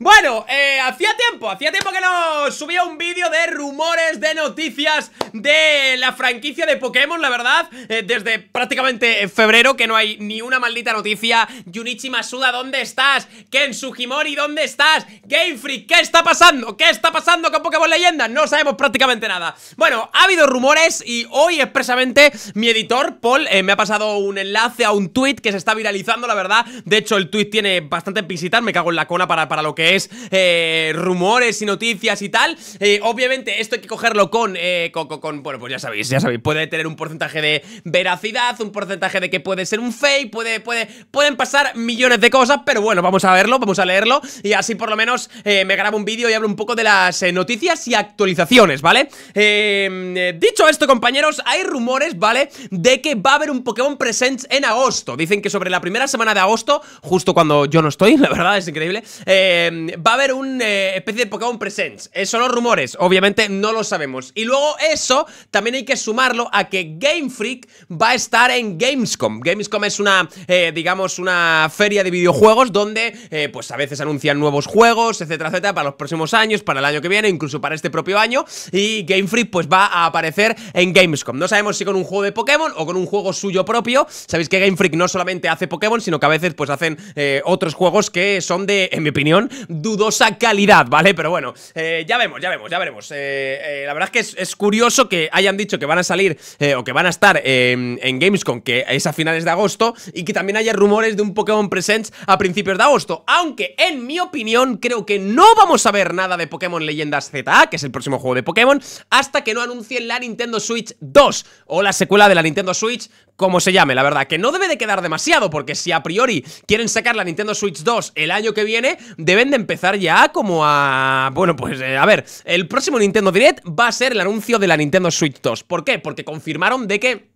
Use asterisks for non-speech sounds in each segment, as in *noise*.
Bueno, eh, hacía tiempo, hacía tiempo que no subía un vídeo de rumores, de noticias De la franquicia de Pokémon, la verdad eh, Desde prácticamente febrero que no hay ni una maldita noticia Yunichi Masuda, ¿dónde estás? Ken Sugimori, ¿dónde estás? Game Freak, ¿qué está pasando? ¿Qué está pasando con Pokémon Leyenda? No sabemos prácticamente nada Bueno, ha habido rumores y hoy expresamente mi editor, Paul, eh, me ha pasado un enlace a un tweet que se está viralizando, la verdad De hecho, el tweet tiene bastante visitas, me cago en la para, para lo que es eh, rumores y noticias y tal. Eh, obviamente, esto hay que cogerlo eh, con, con, Bueno, pues ya sabéis, ya sabéis. Puede tener un porcentaje de veracidad, un porcentaje de que puede ser un fake, puede, puede, pueden pasar millones de cosas, pero bueno, vamos a verlo, vamos a leerlo. Y así por lo menos me grabo un vídeo y hablo un poco de las noticias y actualizaciones, ¿vale? Em, dicho esto, compañeros, hay rumores, ¿vale? De que va a haber un Pokémon Presents en agosto. Dicen que sobre la primera semana de agosto, justo cuando yo no estoy, *laughs* la verdad es increíble Em, va a haber una eh, especie de Pokémon Presents. Eh, son los rumores, obviamente no lo sabemos. Y luego eso también hay que sumarlo a que Game Freak va a estar en Gamescom. Gamescom es una, eh, digamos, una feria de videojuegos donde pues a veces anuncian nuevos juegos, etcétera, etcétera, para los próximos años, para el año que viene, incluso para este propio año. Y Game Freak pues va a aparecer en Gamescom. No sabemos si con un juego de Pokémon o con un juego suyo propio. Sabéis que Game Freak no solamente hace Pokémon, sino que a veces pues hacen otros juegos que son de en mi opinión, dudosa calidad, ¿vale? Pero bueno, eh, ya vemos, ya vemos, ya veremos. Eh, eh, la verdad es que es, curioso que hayan dicho que van a salir o que van a estar en Gamescom, que es a finales de agosto, y que también haya rumores de un Pokémon Presents a principios de agosto. Aunque, en mi opinión, creo que no vamos a ver nada de Pokémon Leyendas ZA, que es el próximo juego de Pokémon, hasta que no anuncien la Nintendo Switch 2 o la secuela de la Nintendo Switch como se llame, la verdad, que no debe de quedar demasiado, porque si a priori quieren sacar la Nintendo Switch 2 el año que viene, deben de empezar ya como a... Bueno, pues eh, a ver, el próximo Nintendo Direct va a ser el anuncio de la Nintendo Switch 2. ¿Por qué? Porque confirmaron de que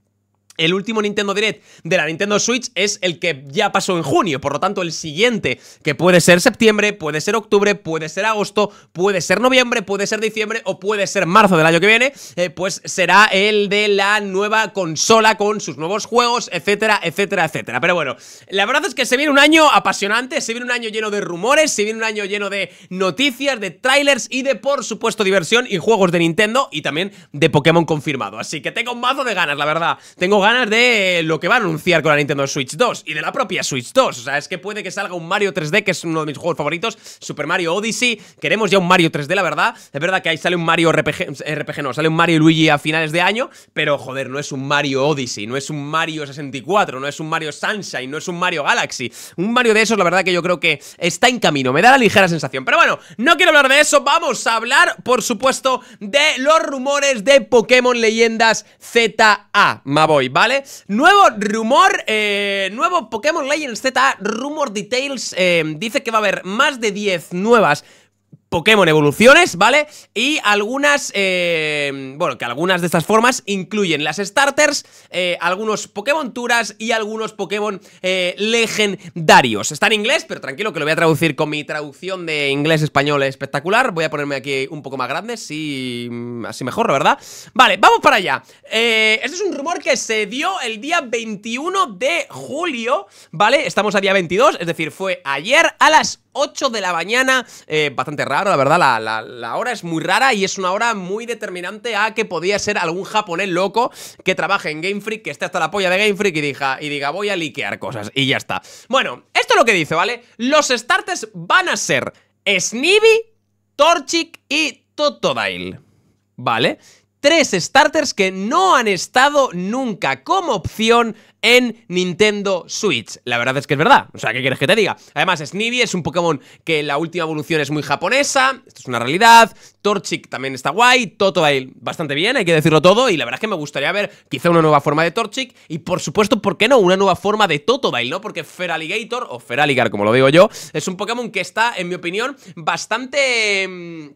el último Nintendo Direct de la Nintendo Switch es el que ya pasó en junio, por lo tanto el siguiente, que puede ser septiembre, puede ser octubre, puede ser agosto, puede ser noviembre, puede ser diciembre o puede ser marzo del año que viene, eh, pues será el de la nueva consola con sus nuevos juegos, etcétera, etcétera, etcétera. Pero bueno, la verdad es que se viene un año apasionante, se viene un año lleno de rumores, se viene un año lleno de noticias, de trailers y de, por supuesto, diversión y juegos de Nintendo y también de Pokémon confirmado. Así que tengo un mazo de ganas, la verdad. Tengo ganas de lo que va a anunciar con la Nintendo Switch 2 y de la propia Switch 2. O sea, es que puede que salga un Mario 3D, que es uno de mis juegos favoritos, Super Mario Odyssey. Queremos ya un Mario 3D, la verdad. Es verdad que ahí sale un Mario RPG, eh, no, sale un Mario Luigi a finales de año, pero joder, no es un Mario Odyssey, no es un Mario 64, no es un Mario Sunshine, no es un Mario Galaxy. Un Mario de esos, la verdad que yo creo que está en camino. Me da la ligera sensación. Pero bueno, no quiero hablar de eso. Vamos a hablar, por supuesto, de los rumores de Pokémon Leyendas ZA. Maboy. ¿vale? Nuevo rumor, eh, nuevo Pokémon Legends Z Rumor Details eh, dice que va a haber más de 10 nuevas Pokémon evoluciones, ¿vale? Y algunas, eh, bueno, que algunas de estas formas incluyen las starters, eh, algunos Pokémon Turas y algunos Pokémon eh, legendarios. Está en inglés, pero tranquilo que lo voy a traducir con mi traducción de inglés-español espectacular. Voy a ponerme aquí un poco más grande, así mejor, ¿verdad? Vale, vamos para allá. este es un rumor que se dio el día 21 de julio, ¿vale? Estamos a día 22, es decir, fue ayer a las 8 de la mañana, bastante raro la verdad, la, hora es muy rara y es una hora muy determinante a que podía ser algún japonés loco que trabaje en Game Freak, que esté hasta la polla de Game Freak y diga, y diga voy a liquear cosas y ya está. Bueno, esto es lo que dice, ¿vale? Los starters van a ser Snivy, Torchic y Totodile, ¿vale? Tres starters que no han estado nunca como opción en Nintendo Switch. La verdad es que es verdad. O sea, ¿qué quieres que te diga? Además, Snivy es un Pokémon que la última evolución es muy japonesa. Esto es una realidad. Torchic también está guay. Totodile bastante bien, hay que decirlo todo. Y la verdad es que me gustaría ver quizá una nueva forma de Torchic. Y por supuesto, ¿por qué no? Una nueva forma de Totodile, ¿no? Porque Feraligator, o Feraligar como lo digo yo, es un Pokémon que está, en mi opinión, bastante mm,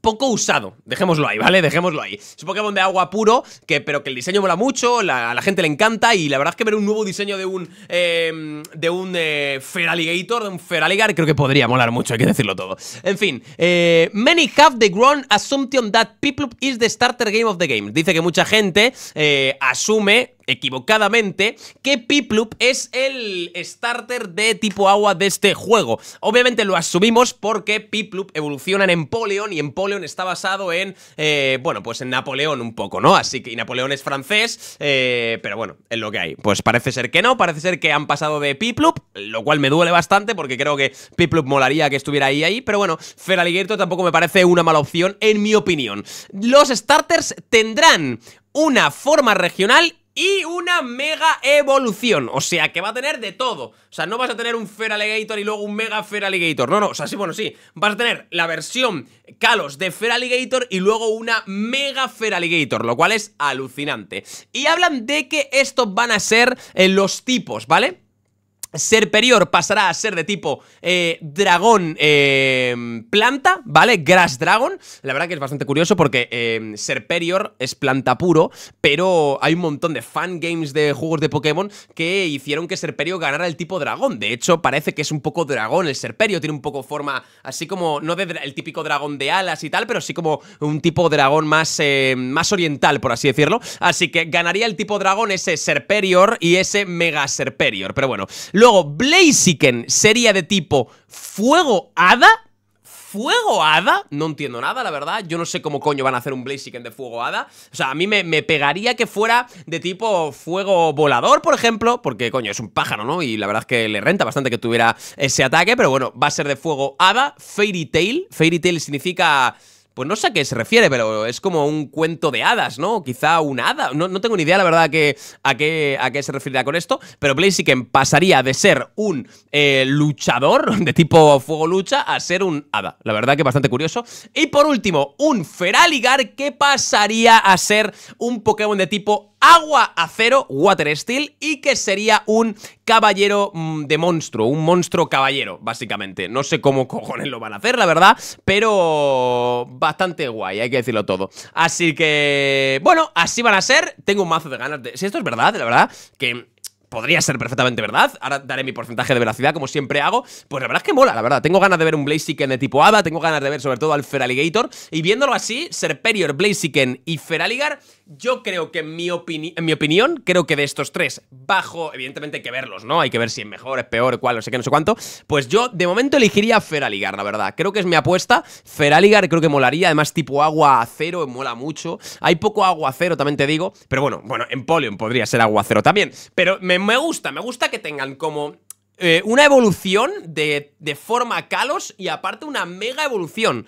poco usado. Dejémoslo ahí, ¿vale? Dejémoslo ahí. Es un Pokémon de agua puro, que, pero que el diseño mola mucho, a la gente le encanta y la verdad es que ver un nuevo diseño de un... Em, de un eh, Feraligator, de un Feraligar, creo que podría molar mucho, hay que decirlo todo. En fin, eh, many have the grown assumption that people is the starter game of the game. Dice que mucha gente eh, asume equivocadamente que Piplup es el starter de tipo agua de este juego. Obviamente lo asumimos porque Piplup evoluciona en Empoleon y Empoleon está basado en, eh, bueno, pues en Napoleón un poco, ¿no? Así que Napoleón es francés, eh, pero bueno, es lo que hay. Pues parece ser que no, parece ser que han pasado de Piplup, lo cual me duele bastante porque creo que Piplup molaría que estuviera ahí, ahí, pero bueno, Feraliguerto tampoco me parece una mala opción en mi opinión. Los starters tendrán una forma regional y una mega evolución. O sea, que va a tener de todo. O sea, no vas a tener un Feraligator y luego un mega Feraligator. No, no, o sea, sí, bueno, sí. Vas a tener la versión Kalos de Feraligator y luego una mega Feraligator, lo cual es alucinante. Y hablan de que estos van a ser eh, los tipos, ¿vale? Serperior pasará a ser de tipo eh, dragón eh, planta, ¿vale? Grass Dragon. La verdad que es bastante curioso porque eh, Serperior es planta puro, pero hay un montón de fan games de juegos de Pokémon que hicieron que Serperior ganara el tipo dragón. De hecho, parece que es un poco dragón el Serperio, tiene un poco forma así como, no del el típico dragón de alas y tal, pero sí como un tipo dragón más, más oriental, por así decirlo. Así que ganaría el tipo dragón ese Serperior y ese Mega Serperior. Pero bueno, Luego, Blaziken sería de tipo fuego hada. ¿Fuego hada? No entiendo nada, la verdad. Yo no sé cómo coño van a hacer un Blaziken de fuego hada. O sea, a mí me, pegaría que fuera de tipo fuego volador, por ejemplo. Porque, coño, es un pájaro, ¿no? Y la verdad es que le renta bastante que tuviera ese ataque. Pero bueno, va a ser de fuego hada. Fairy Tail. Fairy Tail significa... Pues no sé a qué se refiere, pero es como un cuento de hadas, ¿no? Quizá un hada. No, tengo ni idea, la verdad, a, qué, a qué se referirá con esto. Pero que pasaría de ser un eh, luchador de tipo fuego-lucha a ser un hada. La verdad que bastante curioso. Y por último, un Feraligar que pasaría a ser un Pokémon de tipo agua, acero, water steel y que sería un caballero mm, de monstruo, un monstruo caballero, básicamente. No sé cómo *laughs* cojones lo van a hacer, la verdad, pero bastante guay, hay que decirlo todo. Así que, bueno, así van a ser. Tengo un mazo de ganas de... Si esto es verdad, la verdad, que podría ser perfectamente verdad. Ahora daré mi porcentaje de velocidad como siempre hago. Pues la verdad es que mola, la verdad. Tengo ganas de ver un Blaziken de tipo Hada, tengo ganas de ver sobre todo al Feraligator. Y viéndolo así, Serperior, Blaziken y Feraligar, yo creo que en mi, mi opinión, creo que de estos tres, bajo, evidentemente hay que verlos, ¿no? Hay que ver si es mejor, es peor, cuál, no sé qué, no sé cuánto. Pues yo de momento elegiría Feraligar, la verdad. Creo que es mi apuesta. Feraligar creo que molaría, además tipo agua acero, mola mucho. Hay poco agua cero, también te digo. Pero bueno, bueno, en Polion podría ser agua acero también. Pero me me gusta, me gusta que tengan como eh, una evolución de, forma Kalos y aparte una mega evolución.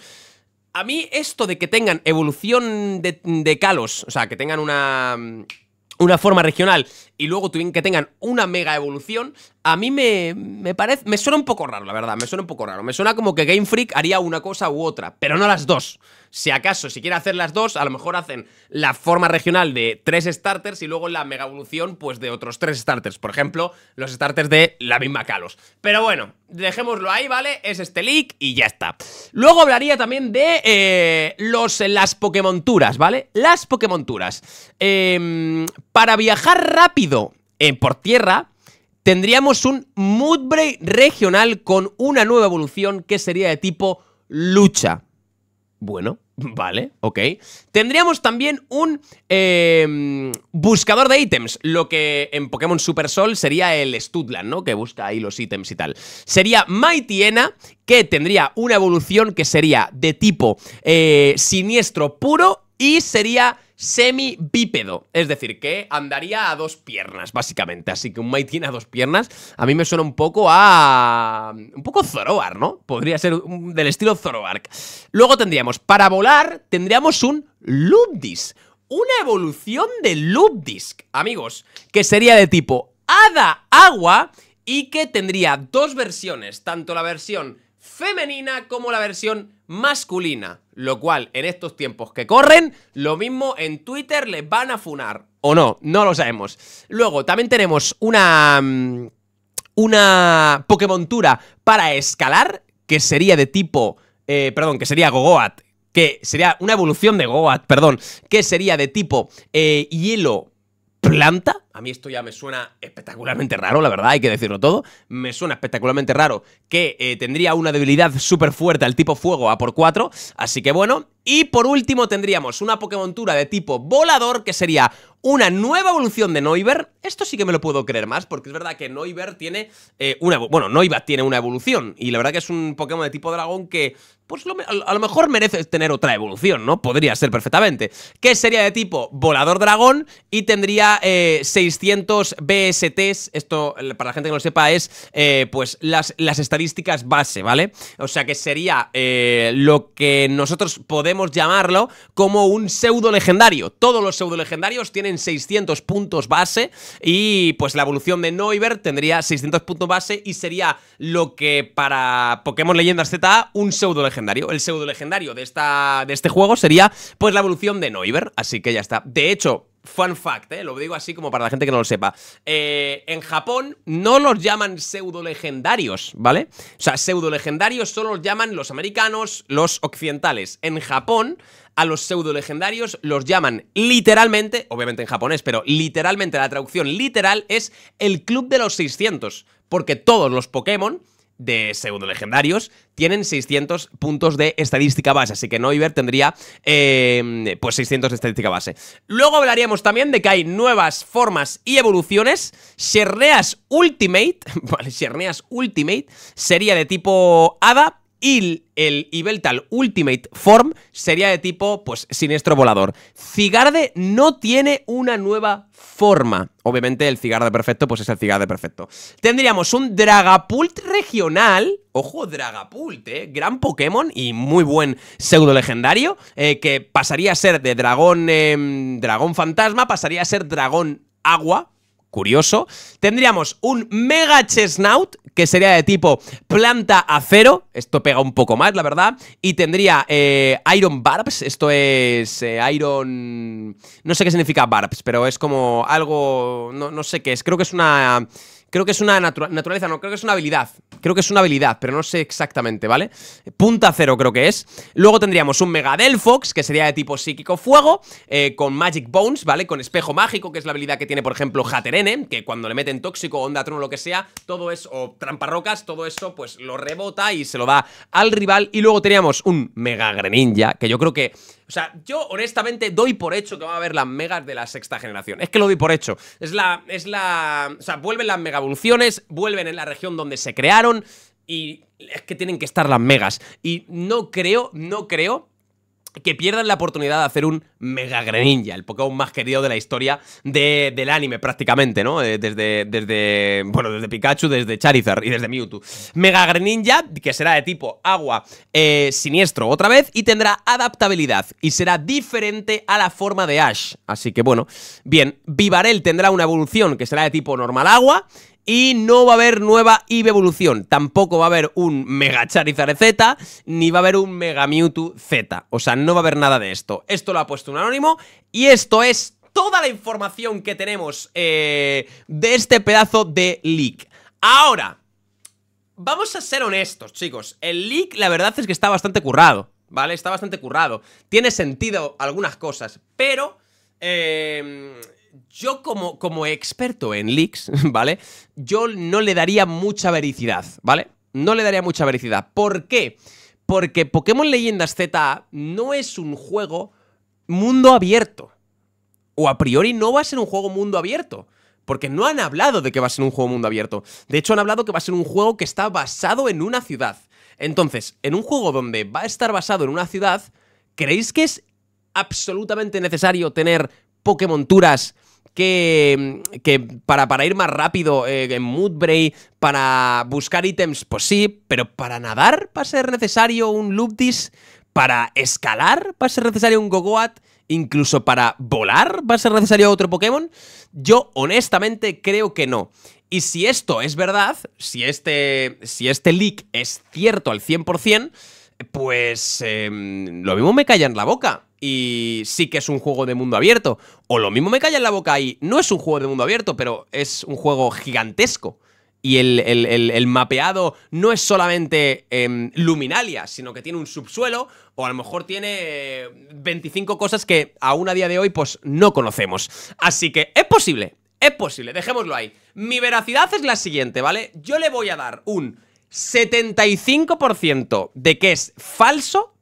A mí esto de que tengan evolución de, de Kalos, o sea, que tengan una una forma regional y luego que tengan una mega evolución, a mí me, parece. Me suena un poco raro, la verdad. Me suena un poco raro. Me suena como que Game Freak haría una cosa u otra, pero no las dos. Si acaso, si quiere hacer las dos, a lo mejor hacen la forma regional de tres starters y luego la mega evolución, pues de otros tres starters. Por ejemplo, los starters de la misma Kalos. Pero bueno, dejémoslo ahí, ¿vale? Es este leak y ya está. Luego hablaría también de eh, los, las Pokémonturas, ¿vale? Las Pokémonturas. Em, para viajar rápido eh, por tierra tendríamos un Mudbrey regional con una nueva evolución que sería de tipo lucha. Bueno, *laughs* Vale, ok. Tendríamos también un em, buscador de ítems, lo que en Pokémon Super Sol sería el Studland, ¿no? Que busca ahí los ítems y tal. Sería Mightyena, que tendría una evolución que sería de tipo eh, siniestro puro y sería semi bípedo, es decir, que andaría a dos piernas, básicamente. Así que un tiene a dos piernas, a mí me suena un poco a. un poco Zoroark, ¿no? Podría ser del estilo Zoroark. Luego tendríamos, para volar, tendríamos un Lubdis. Una evolución de Lubdisk, amigos, que sería de tipo Hada Agua y que tendría dos versiones, tanto la versión femenina como la versión masculina. Lo cual, en estos tiempos que corren, lo mismo en Twitter les van a funar. O no, no lo sabemos. Luego, también tenemos una... Mm, una Tura para escalar, que sería de tipo... Eh, perdón, que sería Gogoat, que sería una evolución de Goat, perdón, que sería de tipo eh, hielo planta. A mí esto ya me suena espectacularmente raro, la verdad, hay que decirlo todo. Me suena espectacularmente raro que eh, tendría una debilidad súper fuerte al tipo fuego a por 4. Así que bueno. Y por último tendríamos una Pokémon Tura de tipo volador, que sería una nueva evolución de Noiver. Esto sí que me lo puedo creer más, porque es verdad que Noiver tiene eh, una... Bueno, noiva tiene una evolución. Y la verdad que es un Pokémon de tipo dragón que pues a lo mejor merece tener otra evolución, ¿no? Podría ser perfectamente. Que sería de tipo volador dragón y tendría 600 eh, BSTs. Esto, para la gente que no lo sepa, es eh, pues las, las, estadísticas base, ¿vale? O sea que sería eh, lo que nosotros podemos llamarlo como un pseudo legendario. Todos los pseudo legendarios tienen 600 puntos base y pues la evolución de Noiver tendría 600 puntos base y sería lo que para Pokémon Leyendas ZA un pseudo legendario el pseudo legendario de, esta, de este juego sería pues la evolución de Noiver, así que ya está. De hecho, Fun fact, eh, lo digo así como para la gente que no lo sepa. Eh, en Japón no los llaman pseudo legendarios, ¿vale? O sea, pseudo legendarios solo los llaman los americanos, los occidentales. En Japón a los pseudo legendarios los llaman literalmente, obviamente en japonés, pero literalmente la traducción literal es el Club de los 600, porque todos los Pokémon de segundo legendarios tienen 600 puntos de estadística base, así que Noiver tendría em, pues 600 de estadística base. Luego hablaríamos también de que hay nuevas formas y evoluciones. Sherneas Ultimate, *laughs* vale, Sherneas Ultimate sería de tipo Hada, y el Ibeltal Ultimate Form sería de tipo, pues, siniestro volador. Cigarde no tiene una nueva forma. Obviamente el Cigarde perfecto, pues es el Cigarde perfecto. Tendríamos un Dragapult regional. Ojo, Dragapult, eh. Gran Pokémon y muy buen pseudo legendario. Eh, que pasaría a ser de dragón, em, dragón fantasma, pasaría a ser dragón agua curioso. Tendríamos un Mega Chestnut, que sería de tipo planta acero. Esto pega un poco más, la verdad. Y tendría eh, Iron Barbs. Esto es eh, Iron... No sé qué significa Barbs, pero es como algo... No, no sé qué es. Creo que es una... Creo que es una naturaleza, no, creo que es una habilidad. Creo que es una habilidad, pero no sé exactamente, ¿vale? Punta cero creo que es. Luego tendríamos un Mega Delfox, que sería de tipo psíquico fuego, eh, con Magic Bones, ¿vale? Con espejo mágico, que es la habilidad que tiene, por ejemplo, Haterenen, que cuando le meten tóxico, onda trono, lo que sea, todo eso, o tramparrocas, todo eso, pues lo rebota y se lo da al rival. Y luego teníamos un Mega Greninja, que yo creo que o sea, yo honestamente doy por hecho que va a haber las megas de la sexta generación. Es que lo doy por hecho. Es la. Es la. O sea, vuelven las mega evoluciones, vuelven en la región donde se crearon. Y es que tienen que estar las megas. Y no creo, no creo que pierdan la oportunidad de hacer un Mega Greninja, el Pokémon más querido de la historia del anime prácticamente, ¿no? Eh, desde, desde, bueno, desde Pikachu, desde Charizard y desde Mewtwo. Mega Greninja, que será de tipo agua eh, siniestro otra vez y tendrá adaptabilidad y será diferente a la forma de Ash. Así que bueno, bien, Vivarel tendrá una evolución que será de tipo normal agua y no va a haber nueva IV evolución. Tampoco va a haber un Mega Charizard e Z, ni va a haber un Mega Mewtwo Z. O sea, no va a haber nada de esto. Esto lo ha puesto un anónimo y esto es toda la información que tenemos eh, de este pedazo de leak. Ahora, vamos a ser honestos, chicos. El leak, la verdad es que está bastante currado, ¿vale? Está bastante currado. Tiene sentido algunas cosas, pero... Eh, yo como, como experto en leaks, *laughs* ¿vale? Yo no le daría mucha vericidad, ¿vale? No le daría mucha vericidad. ¿Por qué? Porque Pokémon Leyendas ZA no es un juego mundo abierto. O a priori no va a ser un juego mundo abierto. Porque no han hablado de que va a ser un juego mundo abierto. De hecho, han hablado que va a ser un juego que está basado en una ciudad. Entonces, en un juego donde va a estar basado en una ciudad, ¿creéis que es absolutamente necesario tener Pokémon Turas que, mm, que para, para ir más rápido eh, en Moodbray, para buscar ítems, pues sí, pero para nadar va a ser necesario un Luptis, para escalar va a ser necesario un Gogoat, incluso para volar va a ser necesario otro Pokémon. Yo honestamente creo que no. Y si esto es verdad, si este, si este leak es cierto al 100%, pues em, lo mismo me calla en la boca y sí que es un juego de mundo abierto. O lo mismo me calla en la boca ahí. no es un juego de mundo abierto, pero es un juego gigantesco. Y el, mapeado no es solamente em, luminalia, sino que tiene un subsuelo o a lo mejor tiene 25 eh, cosas que aún a día de hoy pues no conocemos. Así que es posible, es posible, dejémoslo ahí. Mi veracidad es la siguiente, ¿vale? Yo le voy a dar un 75% de que es falso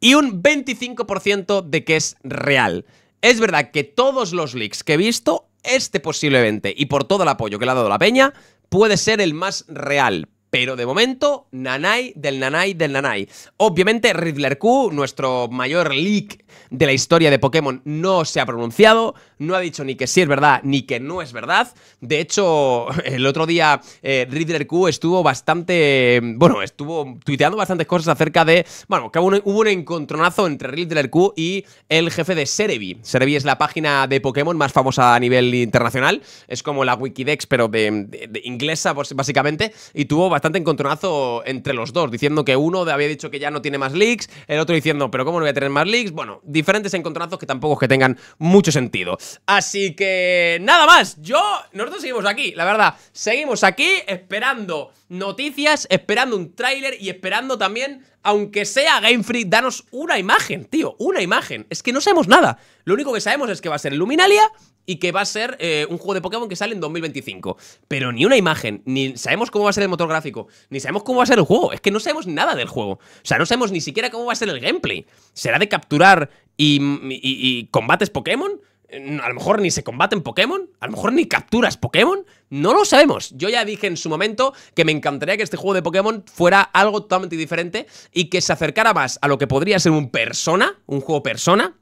y un 25% de que es real. Es verdad que todos los leaks que he visto, este posiblemente, y por todo el apoyo que le ha dado la peña, puede ser el más real. Pero de momento, Nanai del Nanai del Nanai. Obviamente, Riddler Q, nuestro mayor leak de la historia de Pokémon, no se ha pronunciado no ha dicho ni que sí es verdad ni que no es verdad. De hecho, *laughs* el otro día eh, Q estuvo bastante, bueno, estuvo tuiteando bastantes cosas acerca de, bueno, que hubo un, encontronazo entre Riddler Q y el jefe de Serebi. Serebi es la página de Pokémon más famosa a nivel internacional, es como la Wikidex, pero de, de inglesa, pues, básicamente, y tuvo bastante encontronazo entre los dos, diciendo que uno había dicho que ya no tiene más leaks, el otro diciendo, pero ¿cómo no voy a tener más leaks? Bueno, diferentes encontronazos que tampoco es que tengan mucho sentido. Así que nada más, yo, nosotros seguimos aquí, la verdad, seguimos aquí esperando noticias, esperando un tráiler y esperando también, aunque sea Game Freak, danos una imagen, tío, una imagen. Es que no sabemos nada. Lo único que sabemos es que va a ser Luminalia y que va a ser eh, un juego de Pokémon que sale en 2025. Pero ni una imagen, ni sabemos cómo va a ser el motor gráfico, ni sabemos cómo va a ser el juego. Es que no sabemos nada del juego. O sea, no sabemos ni siquiera cómo va a ser el gameplay. ¿Será de capturar y combates Pokémon? Mm, a lo mejor ni se combaten Pokémon, a lo mejor ni capturas Pokémon, no lo sabemos. Yo ya dije en su momento que me encantaría que este juego de Pokémon fuera algo totalmente diferente y que se acercara más a lo que podría ser un persona, un juego persona,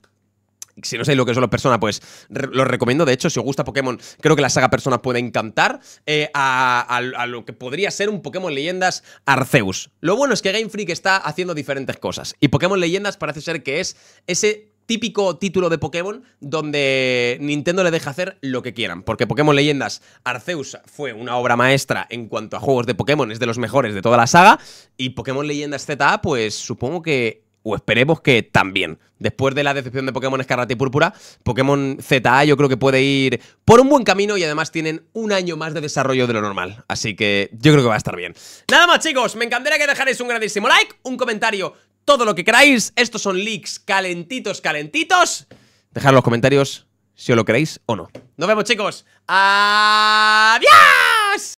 si no sabéis lo que son los Persona, pues los recomiendo. De hecho, si os gusta Pokémon, creo que la saga Persona puede encantar eh, a, a, lo que podría ser un Pokémon Leyendas Arceus. Lo bueno es que Game Freak está haciendo diferentes cosas y Pokémon Leyendas parece ser que es ese típico título de Pokémon donde Nintendo le deja hacer lo que quieran. Porque Pokémon Leyendas Arceus fue una obra maestra en cuanto a juegos de Pokémon, es de los mejores de toda la saga. Y Pokémon Leyendas ZA, pues supongo que o esperemos que también. Después de la decepción de Pokémon Escarlata y Púrpura, Pokémon ZA yo creo que puede ir por un buen camino y además tienen un año más de desarrollo de lo normal. Así que yo creo que va a estar bien. Nada más chicos, me encantaría que dejarais un grandísimo like, un comentario todo lo que queráis. Estos son leaks calentitos, calentitos. Dejad en los comentarios si os lo queréis o no. Nos vemos, chicos. ¡Adiós!